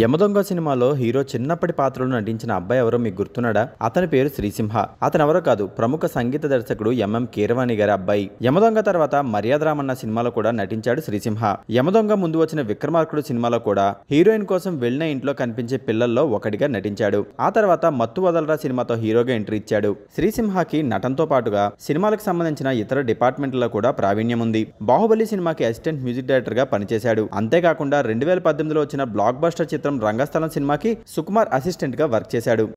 యమదొంగ సినిమాలో హీరో చిన్నప్పటి పాత్రలో నటించిన అబ్బాయి ఎవరో మీకు గుర్తున్నాడా అతని పేరు శ్రీసింహ అతను ఎవరో కాదు ప్రముఖ సంగీత దర్శకుడు ఎంఎం కీరవాణి గారి అబ్బాయి యమదొంగ తర్వాత మర్యాద రామన్న సినిమాలో కూడా నటించాడు శ్రీసింహ యమదొంగ ముందు వచ్చిన విక్రమార్కుడు సినిమాలో కూడా హీరోయిన్ కోసం వెళ్ళిన ఇంట్లో కనిపించే పిల్లల్లో ఒకటిగా నటించాడు ఆ తర్వాత మత్తు వదలరా సినిమాతో హీరోగా ఎంట్రీ ఇచ్చాడు శ్రీసింహకి నటనతో పాటుగా సినిమాలకు సంబంధించిన ఇతర డిపార్ట్మెంట్లలో కూడా ప్రావీణ్యం ఉంది బాహుబలి సినిమాకి అసిస్టెంట్ మ్యూజిక్ డైరెక్టర్ గా పనిచేశాడు అంతేకాకుండా రెండు వేల పద్దెనిమిదిలో వచ్చిన బ్లాక్ బస్టర్ చిత్రం రంగస్థలం సినిమాకి సుకుమార్ అసిస్టెంట్ గా వర్క్ చేశాడు